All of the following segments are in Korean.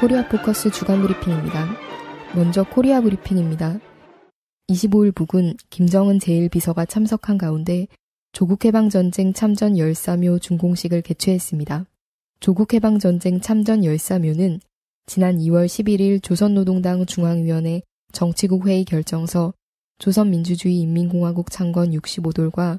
코리아 포커스 주간 브리핑입니다. 먼저 코리아 브리핑입니다. 25일 북은 김정은 제1비서가 참석한 가운데 조국해방전쟁 참전 열사묘 준공식을 개최했습니다. 조국해방전쟁 참전 열사묘는 지난 2월 11일 조선노동당 중앙위원회 정치국 회의 결정서 조선민주주의 인민공화국 창건 65돌과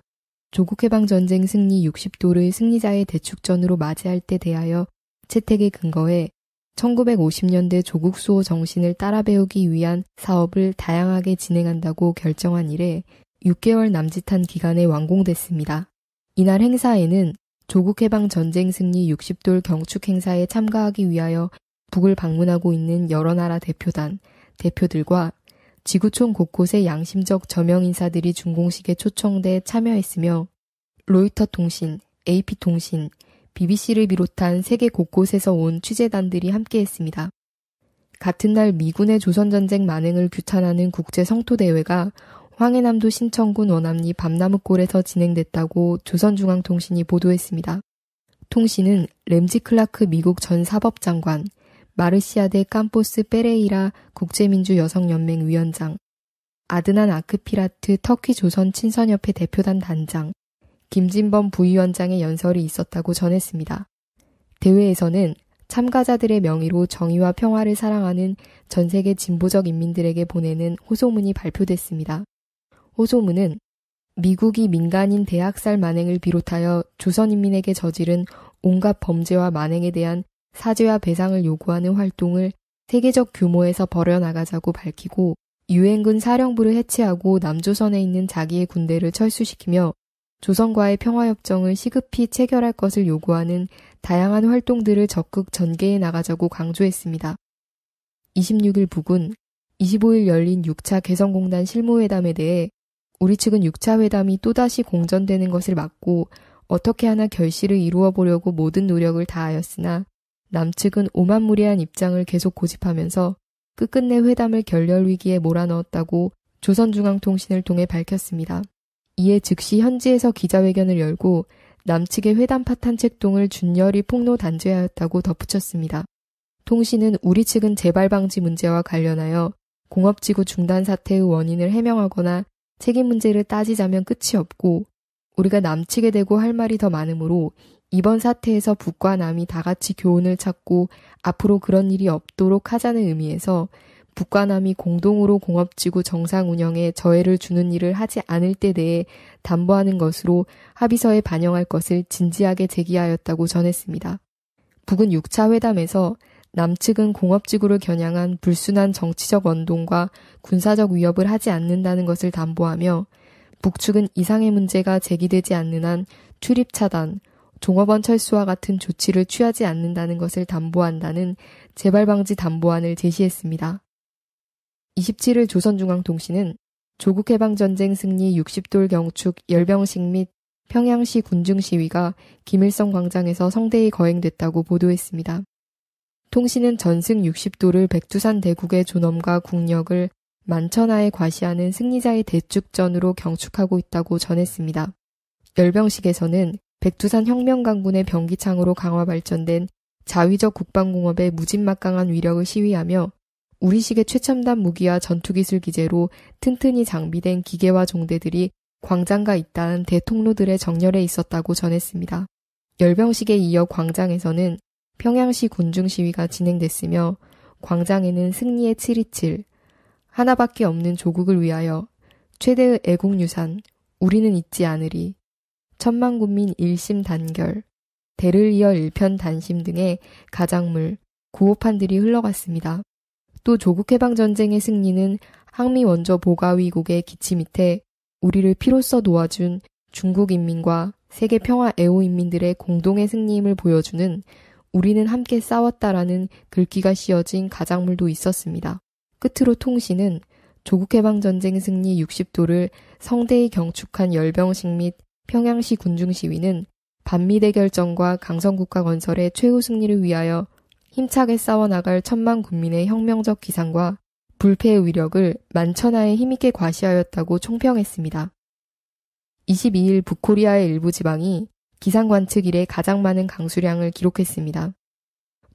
조국해방전쟁 승리 6 0돌를 승리자의 대축전으로 맞이할 때 대하여 채택의 근거에 1950년대 조국 수호 정신을 따라 배우기 위한 사업을 다양하게 진행한다고 결정한 이래 6개월 남짓한 기간에 완공됐습니다. 이날 행사에는 조국 해방 전쟁 승리 60돌 경축 행사에 참가하기 위하여 북을 방문하고 있는 여러 나라 대표단, 대표들과 지구촌 곳곳의 양심적 저명 인사들이 준공식에 초청돼 참여했으며 로이터 통신, AP 통신, BBC를 비롯한 세계 곳곳에서 온 취재단들이 함께했습니다. 같은 날 미군의 조선전쟁 만행을 규탄하는 국제 성토대회가 황해남도 신천군 원암리 밤나무골에서 진행됐다고 조선중앙통신이 보도했습니다. 통신은 램지 클라크 미국 전 사법장관, 마르시아데 깜포스 페레이라 국제민주 여성연맹 위원장, 아드난 아크피라트 터키 조선 친선협회 대표단 단장, 김진범 부위원장의 연설이 있었다고 전했습니다. 대회에서는 참가자들의 명의로 정의와 평화를 사랑하는 전 세계 진보적 인민들에게 보내는 호소문이 발표됐습니다. 호소문은 미국이 민간인 대학살 만행을 비롯하여 조선인민에게 저지른 온갖 범죄와 만행에 대한 사죄와 배상을 요구하는 활동을 세계적 규모에서 벌여나가자고 밝히고 유엔군 사령부를 해체하고 남조선에 있는 자기의 군대를 철수시키며 조선과의 평화협정을 시급히 체결할 것을 요구하는 다양한 활동들을 적극 전개해 나가자고 강조했습니다. 26일 북은 25일 열린 6차 개성공단 실무회담에 대해 우리 측은 6차 회담이 또다시 공전되는 것을 막고 어떻게 하나 결실을 이루어 보려고 모든 노력을 다하였으나 남측은 오만무리한 입장을 계속 고집하면서 끝끝내 회담을 결렬 위기에 몰아넣었다고 조선중앙통신을 통해 밝혔습니다. 이에 즉시 현지에서 기자회견을 열고 남측의 회담 파탄 책동을 준열이 폭로 단죄하였다고 덧붙였습니다. 통신은 우리 측은 재발 방지 문제와 관련하여 공업지구 중단 사태의 원인을 해명하거나 책임 문제를 따지자면 끝이 없고 우리가 남측에 대고 할 말이 더 많으므로 이번 사태에서 북과 남이 다 같이 교훈을 찾고 앞으로 그런 일이 없도록 하자는 의미에서 북과 남이 공동으로 공업지구 정상 운영에 저해를 주는 일을 하지 않을 때 대해 담보하는 것으로 합의서에 반영할 것을 진지하게 제기하였다고 전했습니다. 북은 6차 회담에서 남측은 공업지구를 겨냥한 불순한 정치적 언동과 군사적 위협을 하지 않는다는 것을 담보하며 북측은 이상의 문제가 제기되지 않는 한 출입 차단, 종업원 철수와 같은 조치를 취하지 않는다는 것을 담보한다는 재발 방지 담보안을 제시했습니다. 27일 조선중앙통신은 조국 해방전쟁 승리 60돌 경축 열병식 및 평양시 군중 시위가 김일성 광장에서 성대히 거행됐다고 보도했습니다. 통신은 전승 6 0돌을 백두산 대국의 존엄과 국력을 만천하에 과시하는 승리자의 대축전으로 경축하고 있다고 전했습니다. 열병식에서는 백두산 혁명 강군의 병기창으로 강화 발전된 자위적 국방공업의 무진막강한 위력을 시위하며 우리식의 최첨단 무기와 전투기술 기재로 튼튼히 장비된 기계와 종대들이 광장과 있다는 대통로들의 정렬에 있었다고 전했습니다. 열병식에 이어 광장에서는 평양시 군중 시위가 진행됐으며 광장에는 승리의 727, 하나밖에 없는 조국을 위하여 최대의 애국유산, 우리는 잊지 않으리, 천만 군민 일심 단결, 대를 이어 일편 단심 등의 가작물, 구호판들이 흘러갔습니다. 또 조국 해방전쟁의 승리는 항미 원조 보가위국의 기치 밑에 우리를 피로써 놓아준 중국 인민과 세계 평화 애호 인민들의 공동의 승리임을 보여주는 우리는 함께 싸웠다라는 글귀가 씌어진 가작물도 있었습니다. 끝으로 통신은 조국 해방전쟁 승리 60도를 성대히 경축한 열병식 및 평양시 군중 시위는 반미 대결전과 강성국가 건설의 최후 승리를 위하여 힘차게 싸워나갈 천만 국민의 혁명적 기상과 불패의 위력을 만천하에 힘있게 과시하였다고 총평했습니다. 22일 북코리아의 일부 지방이 기상관측 이래 가장 많은 강수량을 기록했습니다.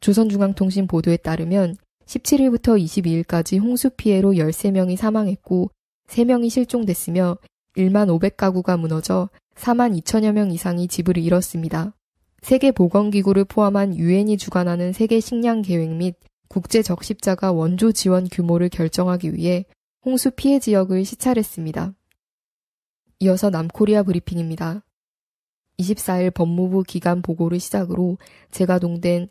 조선중앙통신 보도에 따르면 17일부터 22일까지 홍수 피해로 13명이 사망했고 3명이 실종됐으며 1만 500가구가 무너져 4만 2천여 명 이상이 집을 잃었습니다. 세계보건기구를 포함한 유엔이 주관하는 세계 식량 계획 및 국제 적십자가 원조 지원 규모를 결정하기 위해 홍수 피해 지역을 시찰했습니다. 이어서 남코리아 브리핑입니다. 24일 법무부 기간 보고를 시작으로 재가동된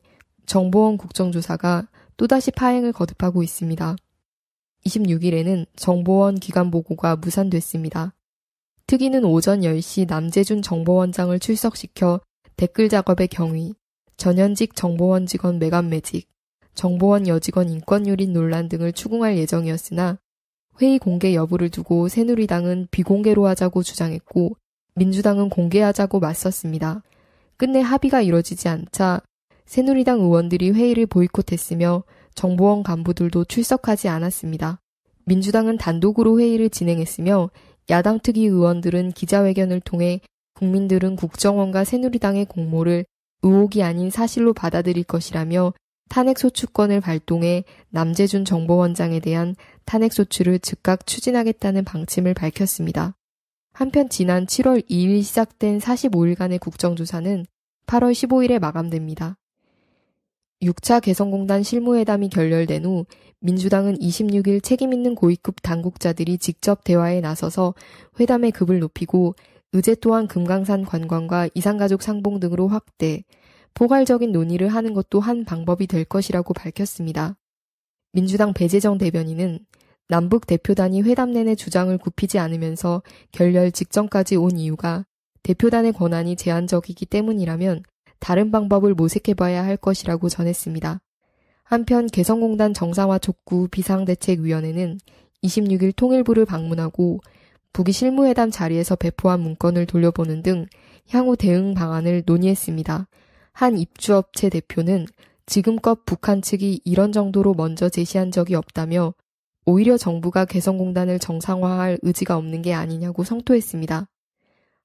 정보원 국정조사가 또다시 파행을 거듭하고 있습니다. 26일에는 정보원 기간 보고가 무산됐습니다. 특위는 오전 10시 남재준 정보원장을 출석시켜 댓글 작업의 경위, 전현직 정보원 직원 매각 매직, 정보원 여직원 인권유린 논란 등을 추궁할 예정이었으나 회의 공개 여부를 두고 새누리당은 비공개로 하자고 주장했고 민주당은 공개하자고 맞섰습니다. 끝내 합의가 이뤄지지 않자 새누리당 의원들이 회의를 보이콧했으며 정보원 간부들도 출석하지 않았습니다. 민주당은 단독으로 회의를 진행했으며 야당 특위 의원들은 기자회견을 통해 국민들은 국정원과 새누리당의 공모를 의혹이 아닌 사실로 받아들일 것이라며 탄핵소추권을 발동해 남재준 정보원장에 대한 탄핵소추를 즉각 추진하겠다는 방침을 밝혔습니다. 한편 지난 7월 2일 시작된 45일간의 국정조사는 8월 15일에 마감됩니다. 6차 개성공단 실무회담이 결렬된 후 민주당은 26일 책임있는 고위급 당국자들이 직접 대화에 나서서 회담의 급을 높이고 의제 또한 금강산 관광과 이산가족 상봉 등으로 확대, 포괄적인 논의를 하는 것도 한 방법이 될 것이라고 밝혔습니다. 민주당 배재정 대변인은 남북 대표단이 회담 내내 주장을 굽히지 않으면서 결렬 직전까지 온 이유가 대표단의 권한이 제한적이기 때문이라면 다른 방법을 모색해봐야 할 것이라고 전했습니다. 한편 개성공단 정상화 족구 비상대책위원회는 26일 통일부를 방문하고 북이 실무회담 자리에서 배포한 문건을 돌려보는 등 향후 대응 방안을 논의했습니다. 한 입주업체 대표는 지금껏 북한 측이 이런 정도로 먼저 제시한 적이 없다며 오히려 정부가 개성공단을 정상화할 의지가 없는 게 아니냐고 성토했습니다.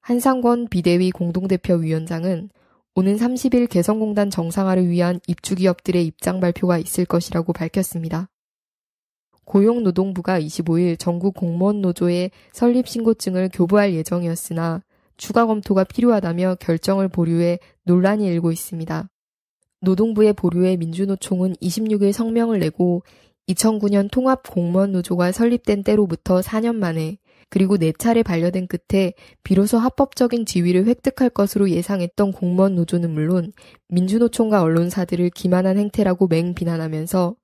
한상권 비대위 공동대표 위원장은 오는 30일 개성공단 정상화를 위한 입주기업들의 입장 발표가 있을 것이라고 밝혔습니다. 고용노동부가 25일 전국 공무원 노조의 설립 신고증을 교부할 예정이었으나 추가 검토가 필요하다며 결정을 보류해 논란이 일고 있습니다. 노동부의 보류에 민주노총은 26일 성명을 내고 2009년 통합공무원노조가 설립된 때로부터 4년 만에 그리고 4차례 반려된 끝에 비로소 합법적인 지위를 획득할 것으로 예상했던 공무원 노조는 물론 민주노총과 언론사들을 기만한 행태라고 맹 비난하면서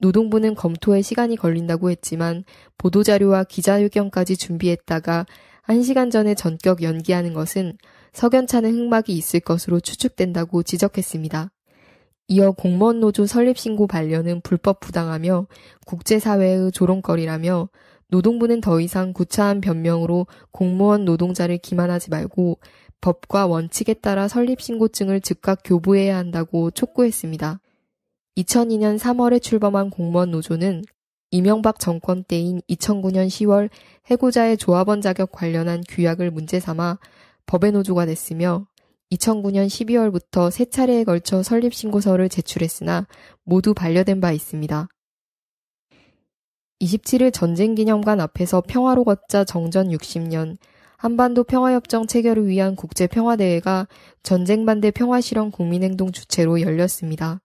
노동부는 검토에 시간이 걸린다고 했지만 보도자료와 기자회견까지 준비했다가 1시간 전에 전격 연기하는 것은 석연차는 흑막이 있을 것으로 추측된다고 지적했습니다. 이어 공무원 노조 설립 신고 반려는 불법 부당하며 국제사회의 조롱거리라며 노동부는 더 이상 구차한 변명으로 공무원 노동자를 기만하지 말고 법과 원칙에 따라 설립 신고증을 즉각 교부해야 한다고 촉구했습니다. 2002년 3월에 출범한 공무원 노조는 이명박 정권 때인 2009년 10월 해고자의 조합원 자격 관련한 규약을 문제 삼아 법의 노조가 됐으며 2009년 12월부터 세 차례에 걸쳐 설립신고서를 제출했으나 모두 반려된 바 있습니다. 27일 전쟁기념관 앞에서 평화로 걷자 정전 60년 한반도 평화협정 체결을 위한 국제평화대회가 전쟁반대 평화실험 국민행동 주체로 열렸습니다.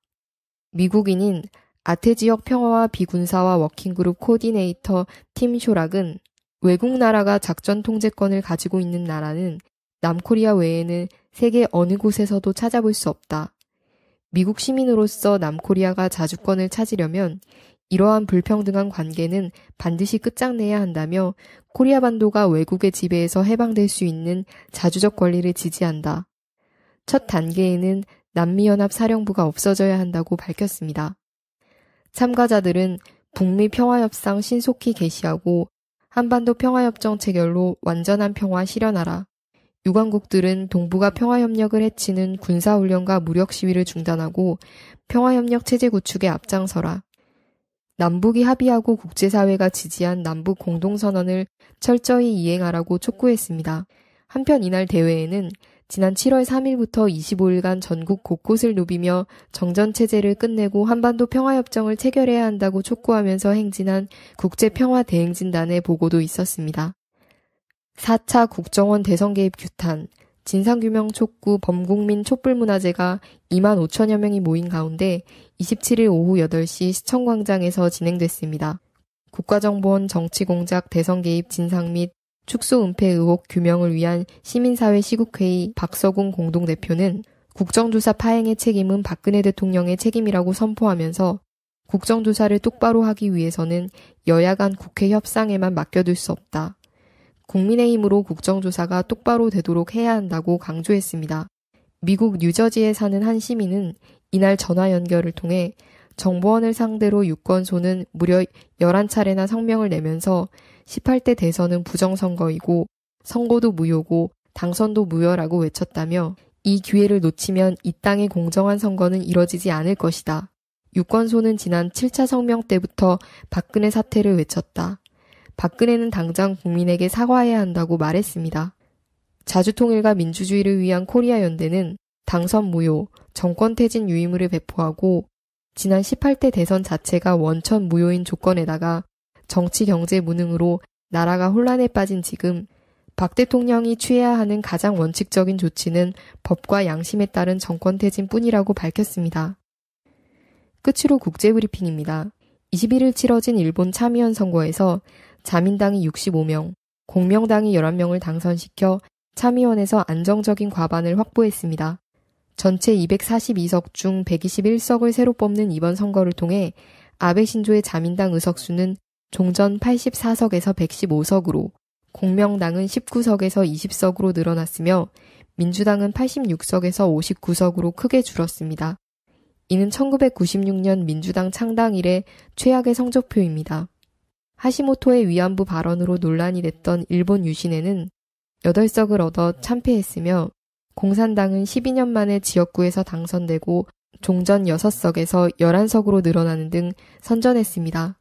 미국인인 아태 지역 평화와 비군사와 워킹그룹 코디네이터 팀 쇼락은 외국 나라가 작전 통제권을 가지고 있는 나라는 남코리아 외에는 세계 어느 곳에서도 찾아볼 수 없다. 미국 시민으로서 남코리아가 자주권을 찾으려면 이러한 불평등한 관계는 반드시 끝장내야 한다며 코리아 반도가 외국의 지배에서 해방될 수 있는 자주적 권리를 지지한다. 첫 단계에는 남미연합 사령부가 없어져야 한다고 밝혔습니다. 참가자들은 북미 평화협상 신속히 개시하고 한반도 평화협정 체결로 완전한 평화 실현하라. 유관국들은 동북아 평화협력을 해치는 군사훈련과 무력 시위를 중단하고 평화협력 체제 구축에 앞장서라. 남북이 합의하고 국제사회가 지지한 남북 공동선언을 철저히 이행하라고 촉구했습니다. 한편 이날 대회에는 지난 7월 3일부터 25일간 전국 곳곳을 누비며 정전체제를 끝내고 한반도 평화협정을 체결해야 한다고 촉구하면서 행진한 국제평화대행진단의 보고도 있었습니다. 4차 국정원 대선 개입 규탄, 진상규명 촉구 범국민 촛불문화제가 2만 5천여 명이 모인 가운데 27일 오후 8시 시청광장에서 진행됐습니다. 국가정보원 정치공작 대선 개입 진상 및 축소 은폐 의혹 규명을 위한 시민사회 시국회의 박서공 공동대표는 국정조사 파행의 책임은 박근혜 대통령의 책임이라고 선포하면서 국정조사를 똑바로 하기 위해서는 여야 간 국회 협상에만 맡겨둘 수 없다. 국민의힘으로 국정조사가 똑바로 되도록 해야 한다고 강조했습니다. 미국 뉴저지에 사는 한 시민은 이날 전화 연결을 통해 정보원을 상대로 유권소는 무려 11차례나 성명을 내면서 18대 대선은 부정선거이고 선거도 무효고 당선도 무효라고 외쳤다며 이 기회를 놓치면 이 땅의 공정한 선거는 이뤄지지 않을 것이다. 유권소는 지난 7차 성명 때부터 박근혜 사태를 외쳤다. 박근혜는 당장 국민에게 사과해야 한다고 말했습니다. 자주통일과 민주주의를 위한 코리아 연대는 당선 무효, 정권 퇴진 유임을 배포하고 지난 18대 대선 자체가 원천 무효인 조건에다가 정치 경제 무능으로 나라가 혼란에 빠진 지금 박 대통령이 취해야 하는 가장 원칙적인 조치는 법과 양심에 따른 정권 퇴진 뿐이라고 밝혔습니다. 끝으로 국제 브리핑입니다. 21일 치러진 일본 참의원 선거에서 자민당이 65명, 공명당이 11명을 당선시켜 참의원에서 안정적인 과반을 확보했습니다. 전체 242석 중 121석을 새로 뽑는 이번 선거를 통해 아베 신조의 자민당 의석수는 종전 84석에서 115석으로 공명당은 19석에서 20석으로 늘어났으며 민주당은 86석에서 59석으로 크게 줄었습니다. 이는 1996년 민주당 창당 이래 최악의 성적표입니다. 하시모토의 위안부 발언으로 논란이 됐던 일본 유신에는 8석을 얻어 참패했으며 공산당은 12년 만에 지역구에서 당선되고 종전 6석에서 11석으로 늘어나는 등 선전했습니다.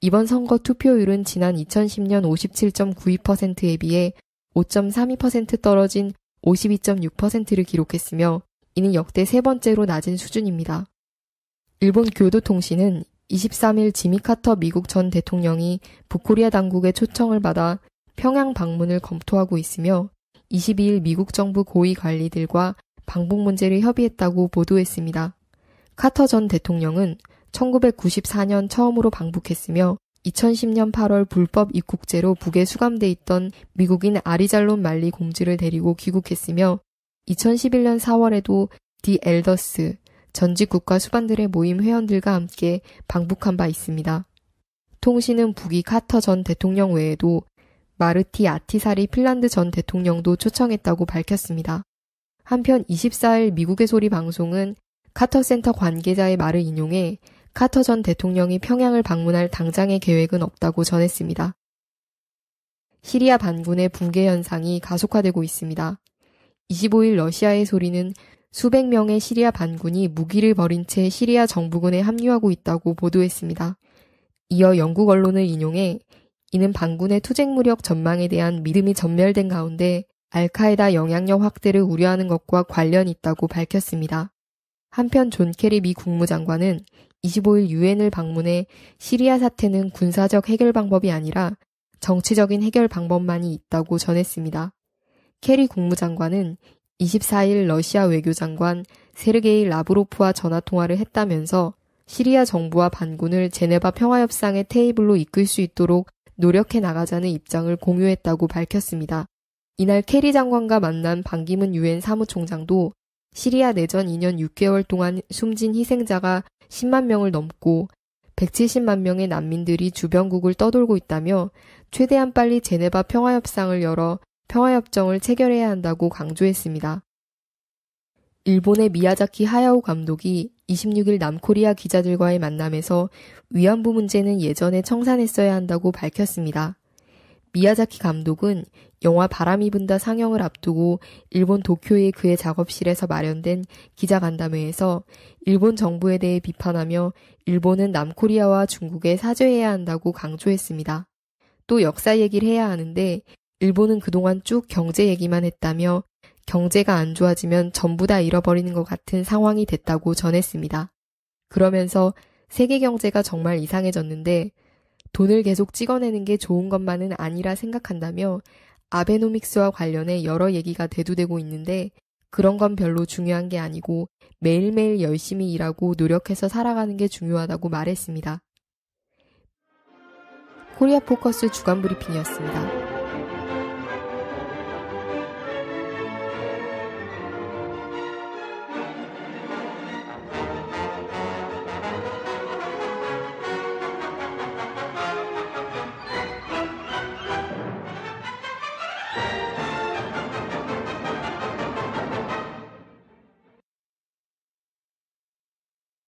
이번 선거 투표율은 지난 2010년 57.92%에 비해 5.32% 떨어진 52.6%를 기록했으며 이는 역대 세 번째로 낮은 수준입니다. 일본 교도통신은 23일 지미 카터 미국 전 대통령이 북코리아 당국의 초청을 받아 평양 방문을 검토하고 있으며 22일 미국 정부 고위 관리들과 방북 문제를 협의했다고 보도했습니다. 카터 전 대통령은 1994년 처음으로 방북했으며 2010년 8월 불법 입국죄로 북에 수감돼 있던 미국인 아리잘론 말리 공지를 데리고 귀국했으며 2011년 4월에도 디 엘더스 전직 국가 수반들의 모임 회원들과 함께 방북한 바 있습니다. 통신은 북이 카터 전 대통령 외에도 마르티 아티사리 핀란드 전 대통령도 초청했다고 밝혔습니다. 한편 24일 미국의 소리 방송은 카터 센터 관계자의 말을 인용해 카터 전 대통령이 평양을 방문할 당장의 계획은 없다고 전했습니다. 시리아 반군의 붕괴 현상이 가속화되고 있습니다. 25일 러시아의 소리는 수백 명의 시리아 반군이 무기를 버린 채 시리아 정부군에 합류하고 있다고 보도했습니다. 이어 영국 언론을 인용해 이는 반군의 투쟁 무력 전망에 대한 믿음이 전멸된 가운데 알카에다 영향력 확대를 우려하는 것과 관련 있다고 밝혔습니다. 한편 존 케리 미 국무장관은 25일 유엔을 방문해 시리아 사태는 군사적 해결 방법이 아니라 정치적인 해결 방법만이 있다고 전했습니다. 캐리 국무장관은 24일 러시아 외교장관 세르게이 라브로프와 전화통화를 했다면서 시리아 정부와 반군을 제네바 평화협상의 테이블로 이끌 수 있도록 노력해 나가자는 입장을 공유했다고 밝혔습니다. 이날 캐리 장관과 만난 반기문 유엔 사무총장도 시리아 내전 2년 6개월 동안 숨진 희생자가 10만 명을 넘고 170만 명의 난민들이 주변국을 떠돌고 있다며 최대한 빨리 제네바 평화협상을 열어 평화협정을 체결해야 한다고 강조했습니다. 일본의 미야자키 하야오 감독이 26일 남코리아 기자들과의 만남에서 위안부 문제는 예전에 청산했어야 한다고 밝혔습니다. 미야자키 감독은 영화 바람이 분다 상영을 앞두고 일본 도쿄의 그의 작업실에서 마련된 기자간담회에서 일본 정부에 대해 비판하며 일본은 남코리아와 중국에 사죄해야 한다고 강조했습니다. 또 역사 얘기를 해야 하는데 일본은 그동안 쭉 경제 얘기만 했다며 경제가 안 좋아지면 전부 다 잃어버리는 것 같은 상황이 됐다고 전했습니다. 그러면서 세계 경제가 정말 이상해졌는데 돈을 계속 찍어내는 게 좋은 것만은 아니라 생각한다며 아베노믹스와 관련해 여러 얘기가 대두되고 있는데 그런 건 별로 중요한 게 아니고 매일매일 열심히 일하고 노력해서 살아가는 게 중요하다고 말했습니다. 코리아 포커스 주간 브리핑이었습니다.